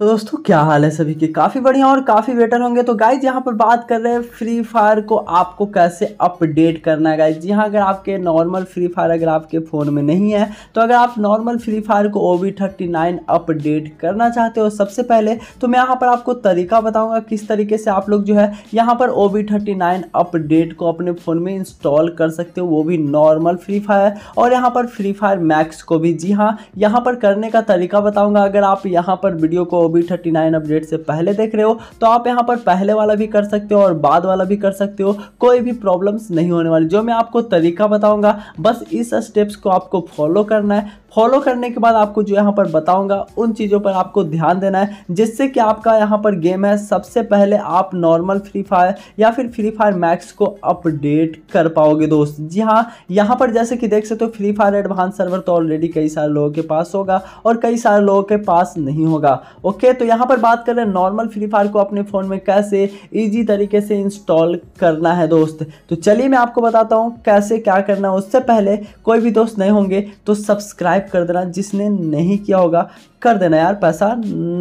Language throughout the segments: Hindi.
तो दोस्तों क्या हाल है सभी के काफ़ी बढ़िया और काफ़ी बेटर होंगे तो गाइज यहाँ पर बात कर रहे हैं फ्री फायर को आपको कैसे अपडेट करना है गाइज जी हाँ अगर आपके नॉर्मल फ्री फायर अगर आपके फ़ोन में नहीं है तो अगर आप नॉर्मल फ्री फायर को O V thirty nine update करना चाहते हो सबसे पहले तो मैं यहाँ पर आपको तरीका बताऊँगा किस तरीके से आप लोग जो है यहाँ पर O V thirty nine update को अपने फ़ोन में इंस्टॉल कर सकते हो वो भी नॉर्मल फ्री फायर और यहाँ पर फ्री फायर मैक्स को भी जी हाँ यहाँ पर करने का तरीका बताऊँगा अगर आप यहाँ पर वीडियो को वो थर्टी नाइन अपडेट से पहले देख रहे हो तो आप यहाँ पर पहले वाला भी कर सकते हो और बाद वाला भी कर सकते हो कोई भी प्रॉब्लम्स नहीं होने वाली जो मैं आपको तरीका बताऊँगा बस इस स्टेप्स को आपको फॉलो करना है फॉलो करने के बाद आपको जो यहाँ पर बताऊँगा उन चीज़ों पर आपको ध्यान देना है जिससे कि आपका यहाँ पर गेम है सबसे पहले आप नॉर्मल फ्री फायर या फिर फ्री फायर मैक्स को अपडेट कर पाओगे दोस्त जी हाँ यहाँ पर जैसे कि देख सकते हो फ्री फायर एडवांस सर्वर तो ऑलरेडी कई सारे लोगों के पास होगा और कई सारे लोगों के पास नहीं होगा ओके तो यहाँ पर बात करें नॉर्मल फ्री फायर को अपने फ़ोन में कैसे ईजी तरीके से इंस्टॉल करना है दोस्त तो चलिए मैं आपको बताता हूँ कैसे क्या करना है उससे पहले कोई भी दोस्त नहीं होंगे तो सब्सक्राइब सब्सक्राइब कर देना जिसने नहीं किया होगा कर देना यार पैसा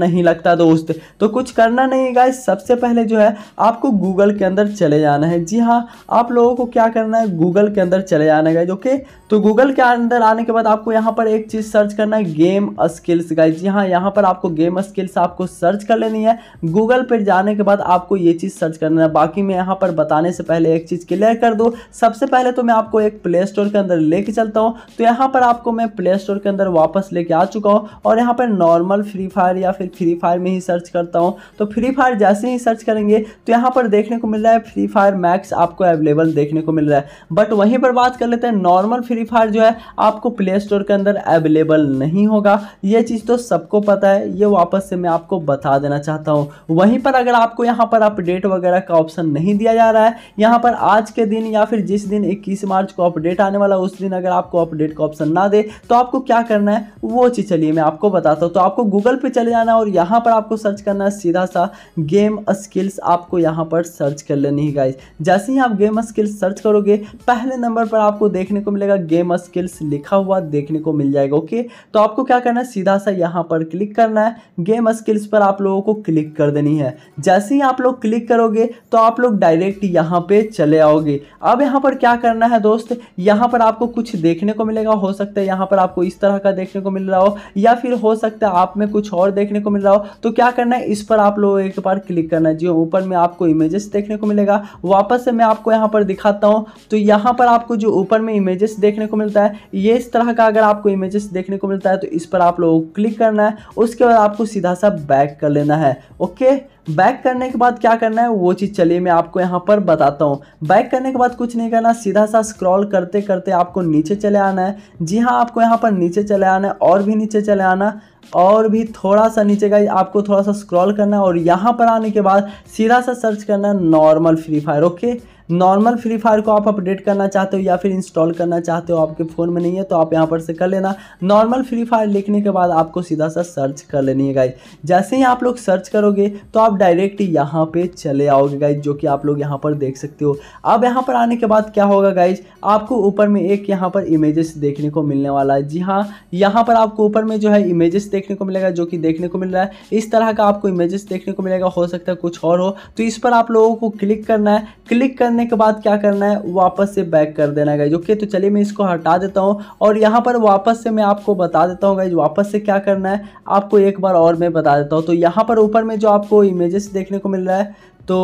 नहीं लगता दोस्त तो कुछ करना नहीं है गाइस सबसे पहले जो है आपको गूगल के अंदर चले जाना है जी हाँ आप लोगों को क्या करना है गूगल के अंदर चले जाना है ओके तो गूगल के अंदर आने के बाद आपको यहाँ पर एक चीज़ सर्च करना है गेम स्किल्स गाइस जी हाँ यहाँ पर आपको गेम स्किल्स आपको सर्च कर लेनी है गूगल पर जाने के बाद आपको ये चीज़ सर्च करना है बाकी मैं यहाँ पर बताने से पहले एक चीज़ क्लियर कर दूँ सबसे पहले तो मैं आपको एक प्ले स्टोर के अंदर लेके चलता हूँ तो यहाँ पर आपको मैं प्ले स्टोर के अंदर वापस लेके आ चुका हूँ और यहाँ पर नॉर्मल फ्री फायर या फिर फ्री फायर में ही सर्च करता हूँ तो फ्री फायर जैसे ही सर्च करेंगे तो यहाँ पर देखने को मिल रहा है फ्री फायर मैक्स आपको अवेलेबल देखने को मिल रहा है बट वहीं पर बात कर लेते हैं नॉर्मल फ्री फायर जो है आपको प्ले स्टोर के अंदर अवेलेबल नहीं होगा ये चीज़ तो सबको पता है ये वापस से मैं आपको बता देना चाहता हूँ वहीं पर अगर आपको यहाँ पर अपडेट वगैरह का ऑप्शन नहीं दिया जा रहा है यहाँ पर आज के दिन या फिर जिस दिन इक्कीस मार्च को अपडेट आने वाला उस दिन अगर आपको अपडेट का ऑप्शन ना दे तो आपको आपको क्या करना है वो चीज़ चलिए मैं आपको बताता हूँ तो आपको गूगल पे चले जाना है और यहाँ पर आपको सर्च करना है सीधा सा गेम स्किल्स आपको यहाँ पर सर्च कर लेनी है गाइज जैसे ही आप गेम स्किल्स सर्च करोगे पहले नंबर पर आपको देखने को मिलेगा गेम स्किल्स लिखा हुआ देखने को मिल जाएगा ओके तो आपको क्या करना है सीधा सा यहाँ पर क्लिक करना है गेम स्किल्स पर आप लोगों को क्लिक कर देनी है जैसे ही आप लोग क्लिक करोगे तो आप लोग डायरेक्ट यहाँ पे चले आओगे अब यहाँ पर क्या करना है दोस्त यहाँ पर आपको कुछ देखने को मिलेगा हो सकता है यहाँ पर आपको इस तरह का देखने को मिल रहा हो या फिर हो सकता है आप में कुछ और देखने को मिल रहा हो तो क्या करना है इस पर आप लोग एक बार क्लिक करना है जी ऊपर में आपको इमेजेस देखने को मिलेगा वापस से मैं आपको यहाँ पर दिखाता हूँ तो यहाँ पर आपको जो ऊपर में इमेजेस देखने को मिलता है ये इस तरह का अगर आपको इमेजेस देखने को मिलता है तो इस पर आप लोगों को क्लिक करना है उसके बाद आपको सीधा सा बैक कर लेना है ओके बैक करने के बाद क्या करना है वो चीज़ चलिए मैं आपको यहाँ पर बताता हूँ बैक करने के बाद कुछ नहीं करना सीधा सा स्क्रॉल करते करते आपको नीचे चले आना है जी हाँ आपको यहाँ पर नीचे चले आना है और भी नीचे चले आना और भी थोड़ा सा नीचे का आपको थोड़ा सा स्क्रॉल करना है और यहाँ पर आने के बाद सीधा सा सर्च करना है normal free fire okay normal free fire को आप अपडेट करना चाहते हो या फिर इंस्टॉल करना चाहते हो आपके फ़ोन में नहीं है तो आप यहाँ पर से कर लेना नॉर्मल फ्री फायर लिखने के बाद आपको सीधा सा सर्च कर लेनी है गाई जैसे ही आप लोग सर्च करोगे तो आप डायरेक्ट यहाँ पे चले आओगे गाइज जो कि आप लोग यहाँ पर देख सकते हो अब यहाँ पर आने के बाद क्या होगा गाइज आपको ऊपर में एक यहाँ पर इमेजेस देखने को मिलने वाला है जी हाँ यहाँ पर आपको ऊपर में जो है इमेजेस देखने को मिलेगा जो कि देखने को मिल रहा है इस तरह का आपको इमेजेस देखने को मिलेगा हो सकता है कुछ और हो तो इस पर आप लोगों को क्लिक करना है क्लिक करने के बाद क्या करना है वापस से बैक कर देना है ओके तो चलिए मैं इसको हटा देता हूँ और यहाँ पर वापस से मैं आपको बता देता हूँ गाइज वापस से क्या करना है आपको एक बार और मैं बता देता हूँ तो यहाँ पर ऊपर में जो आपको इमेजेस देखने को मिल रहा है तो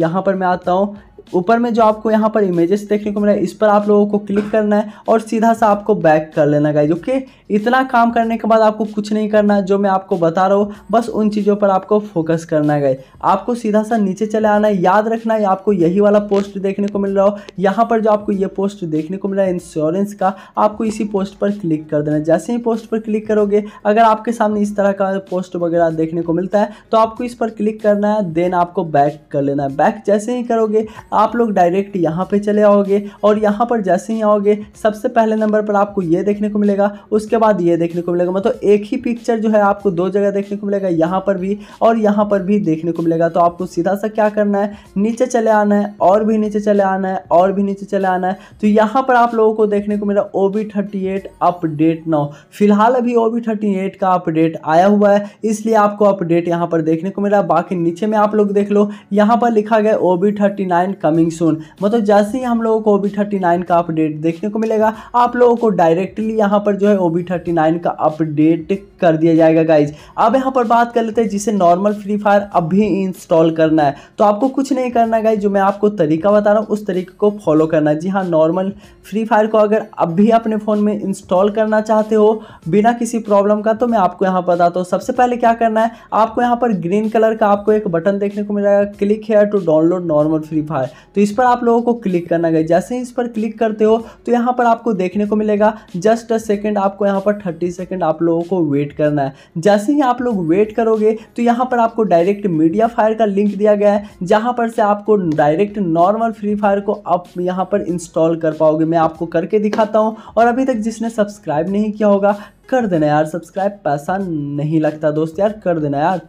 यहाँ पर मैं आता हूँ ऊपर में जो आपको यहाँ पर इमेजेस देखने को मिला है इस पर आप लोगों को क्लिक करना है और सीधा सा आपको बैक कर लेना गाइज ओके इतना काम करने के बाद आपको कुछ नहीं करना है जो मैं आपको बता रहा हूँ बस उन चीज़ों पर आपको फोकस करना है गाइज आपको सीधा सा नीचे चले आना है याद रखना है आपको यही वाला पोस्ट देखने को मिल रहा हो यहाँ पर जो आपको ये पोस्ट देखने को मिल रहा है इंश्योरेंस का आपको इसी पोस्ट पर क्लिक कर देना है जैसे ही पोस्ट पर क्लिक करोगे अगर आपके सामने इस तरह का पोस्ट वगैरह देखने को मिलता है तो आपको इस पर क्लिक करना है देन आपको बैक कर लेना है बैक जैसे ही करोगे आप लोग डायरेक्ट यहाँ पे चले आओगे और यहाँ पर जैसे ही आओगे सबसे पहले नंबर पर आपको ये देखने को मिलेगा उसके बाद ये देखने को मिलेगा मतलब एक ही पिक्चर जो है आपको दो जगह देखने को मिलेगा यहाँ पर भी और यहाँ पर भी देखने को मिलेगा तो आपको सीधा सा क्या करना है नीचे चले आना है और भी नीचे चले आना है और भी नीचे चले आना है तो यहाँ पर आप लोगों को देखने को मिला O B thirty eight update नौ फिलहाल अभी ओ बी थर्टी एट का अपडेट आया हुआ है इसलिए आपको अपडेट यहाँ पर देखने को मिला बाकी नीचे में आप लोग देख लो यहाँ पर लिखा गया O B thirty nine coming soon मतलब जैसे ही हम लोगों को ओ बी थर्टी नाइन का अपडेट देखने को मिलेगा आप लोगों को डायरेक्टली यहाँ पर जो है ओ बी थर्टी नाइन का अपडेट कर दिया जाएगा गाइज अब यहाँ पर बात कर लेते हैं जिसे नॉर्मल फ्री फायर अभी इंस्टॉल करना है तो आपको कुछ नहीं करना गाइज जो मैं आपको तरीका बता रहा हूँ उस तरीके को फॉलो करना है जी हाँ नॉर्मल फ्री फायर को अगर अब भी अपने फ़ोन में इंस्टॉल करना चाहते हो बिना किसी प्रॉब्लम का तो मैं आपको यहाँ बताता हूँ सबसे पहले क्या करना है आपको यहाँ पर ग्रीन कलर का आपको एक बटन देखने को मिलेगा click here to download normal free fire तो इस पर आप लोगों को क्लिक करना गई जैसे ही इस पर क्लिक करते हो तो यहाँ पर आपको देखने को मिलेगा जस्ट अ सेकेंड आपको यहाँ पर थर्टी सेकेंड आप लोगों को वेट करना है जैसे ही आप लोग वेट करोगे तो यहाँ पर आपको डायरेक्ट मीडिया फायर का लिंक दिया गया है जहाँ पर से आपको डायरेक्ट नॉर्मल फ्री फायर को आप यहाँ पर इंस्टॉल कर पाओगे मैं आपको करके दिखाता हूँ और अभी तक जिसने सब्सक्राइब नहीं किया होगा कर देना यार सब्सक्राइब पैसा नहीं लगता दोस्त यार कर देना यार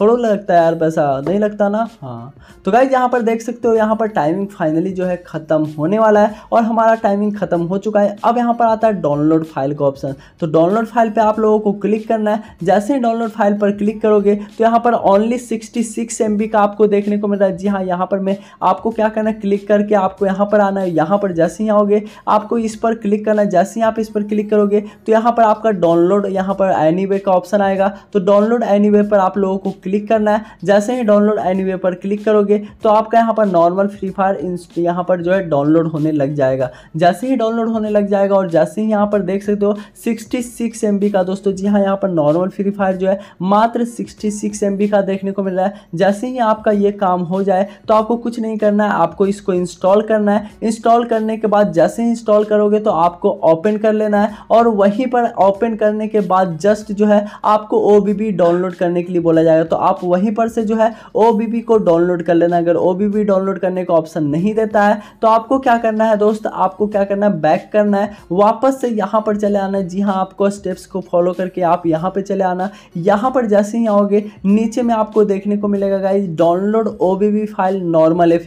थोड़ा लगता है यार पैसा नहीं लगता ना हाँ तो गाइज यहाँ पर देख सकते हो यहाँ पर टाइमिंग फाइनली जो है ख़त्म होने वाला है और हमारा टाइमिंग ख़त्म हो चुका है अब यहाँ पर आता है डाउनलोड फाइल का ऑप्शन तो डाउनलोड फाइल पर आप लोगों को क्लिक करना है जैसे ही डाउनलोड फाइल पर क्लिक करोगे तो यहाँ पर ओनली सिक्सटी सिक्स का आपको देखने को मिल रहा है जी हाँ यहाँ पर मैं आपको क्या करना है क्लिक करके आपको यहाँ पर आना है यहाँ पर जैसे ही आओगे आपको इस पर क्लिक करना है जैसे ही आप इस पर क्लिक करोगे तो यहाँ पर आपका डाउनलोड यहाँ पर एनी का ऑप्शन आएगा तो डाउनलोड एनी पर आप लोगों को क्लिक करना है जैसे ही डाउनलोड वे पर क्लिक करोगे तो आपका यहाँ पर नॉर्मल फ्री फायर यहाँ पर जो है डाउनलोड होने लग जाएगा जैसे ही डाउनलोड होने लग जाएगा और जैसे ही यहाँ पर देख सकते हो सिक्सटी सिक्स का दोस्तों जी हाँ यहाँ पर नॉर्मल फ्री फायर जो है मात्र सिक्सटी सिक्स का देखने को मिल रहा है जैसे ही आपका ये काम हो जाए तो आपको कुछ नहीं करना है आपको इसको इंस्टॉल करना है इंस्टॉल करने के बाद जैसे ही इंस्टॉल करोगे तो आपको ओपन कर लेना है और वहीं पर ओपन करने के बाद जस्ट जो है आपको ओ डाउनलोड करने के लिए बोला जाएगा है तो आप वहीं पर से जो है ओ को डाउनलोड कर लेना अगर ओ डाउनलोड करने का ऑप्शन नहीं देता है तो आपको क्या करना है दोस्त आपको क्या करना है बैक करना है वापस से यहाँ पर चले आना है जी हाँ आपको स्टेप्स को फॉलो करके आप यहाँ पर चले आना यहाँ पर जैसे ही आओगे नीचे में आपको देखने को मिलेगा गाई डाउनलोड ओ फाइल नॉर्मल एफ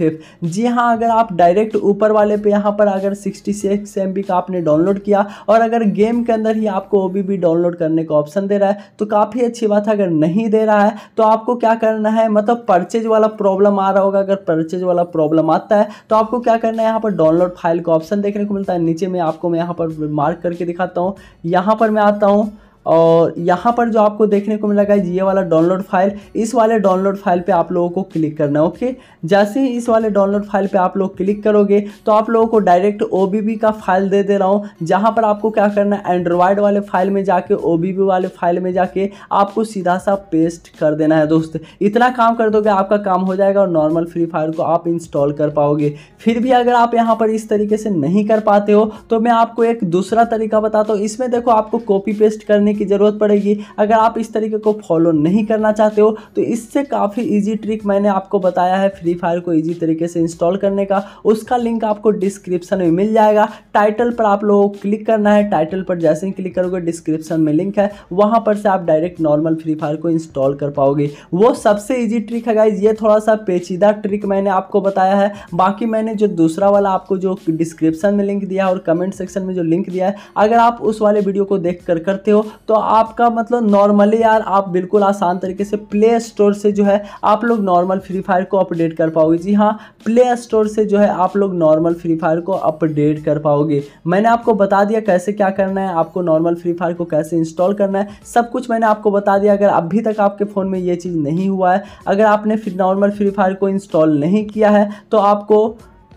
जी हाँ अगर आप डायरेक्ट ऊपर वाले पे यहाँ पर अगर सिक्सटी सिक्स का आपने डाउनलोड किया और अगर गेम के अंदर ही आपको ओ डाउनलोड करने का ऑप्शन दे रहा है तो काफ़ी अच्छी बात है अगर नहीं दे रहा है तो तो आपको क्या करना है मतलब परचेज वाला प्रॉब्लम आ रहा होगा अगर परचेज वाला प्रॉब्लम आता है तो आपको क्या करना है यहाँ पर डाउनलोड फाइल का ऑप्शन देखने को मिलता है नीचे में आपको मैं यहाँ पर मार्क करके दिखाता हूँ यहाँ पर मैं आता हूँ और यहाँ पर जो आपको देखने को मिला गाइज ये वाला डाउनलोड फाइल इस वाले डाउनलोड फाइल पे आप लोगों को क्लिक करना है ओके जैसे ही इस वाले डाउनलोड फाइल पे आप लोग क्लिक करोगे तो आप लोगों को डायरेक्ट ओ का फाइल दे दे रहा हूँ जहाँ पर आपको क्या करना है एंड्रॉयड वाले फाइल में जाके ओ वाले फाइल में जाके आपको सीधा सा पेस्ट कर देना है दोस्त इतना काम कर दोगे आपका काम हो जाएगा और नॉर्मल फ्री फायर को आप इंस्टॉल कर पाओगे फिर भी अगर आप यहाँ पर इस तरीके से नहीं कर पाते हो तो मैं आपको एक दूसरा तरीका बताता हूँ इसमें देखो आपको कॉपी पेस्ट करने करने की ज़रूरत पड़ेगी अगर आप इस तरीके को फॉलो नहीं करना चाहते हो तो इससे काफ़ी ईजी ट्रिक मैंने आपको बताया है फ्री फायर को ईजी तरीके से इंस्टॉल करने का उसका लिंक आपको डिस्क्रिप्शन में मिल जाएगा टाइटल पर आप लोगों को क्लिक करना है टाइटल पर जैसे ही क्लिक करोगे डिस्क्रिप्शन में लिंक है वहाँ पर से आप डायरेक्ट नॉर्मल फ्री फायर को इंस्टॉल कर पाओगे वो सबसे ईजी ट्रिक है गाइज ये थोड़ा सा पेचीदा ट्रिक मैंने आपको बताया है बाकी मैंने जो दूसरा वाला आपको जो डिस्क्रिप्शन में लिंक दिया और कमेंट सेक्शन में जो लिंक दिया है अगर आप उस वाले वीडियो को देख कर करते हो तो आपका मतलब नॉर्मली यार आप बिल्कुल आसान तरीके से प्ले स्टोर से जो है आप लोग नॉर्मल फ्री फायर को अपडेट कर पाओगे जी हाँ प्ले स्टोर से जो है आप लोग नॉर्मल फ्री फायर को अपडेट कर पाओगे मैंने आपको बता दिया कैसे क्या करना है आपको नॉर्मल फ्री फायर को कैसे इंस्टॉल करना है सब कुछ मैंने आपको बता दिया अगर अभी तक आपके फ़ोन में ये चीज़ नहीं हुआ है अगर आपने फिर नॉर्मल फ्री फायर को इंस्टॉल नहीं किया है तो आपको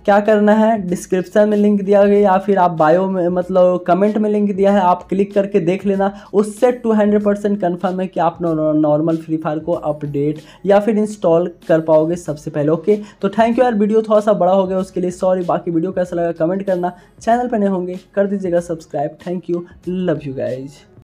क्या करना है डिस्क्रिप्शन में लिंक दिया गया या फिर आप बायो में मतलब कमेंट में लिंक दिया है आप क्लिक करके देख लेना उससे 200 परसेंट कन्फर्म है कि आप नॉर्मल फ्री फायर को अपडेट या फिर इंस्टॉल कर पाओगे सबसे पहले ओके तो थैंक यू यार वीडियो थोड़ा सा बड़ा हो गया उसके लिए सॉरी बाकी वीडियो कैसा लगा कमेंट करना चैनल पर नहीं होंगे कर दीजिएगा subscribe thank you love you guys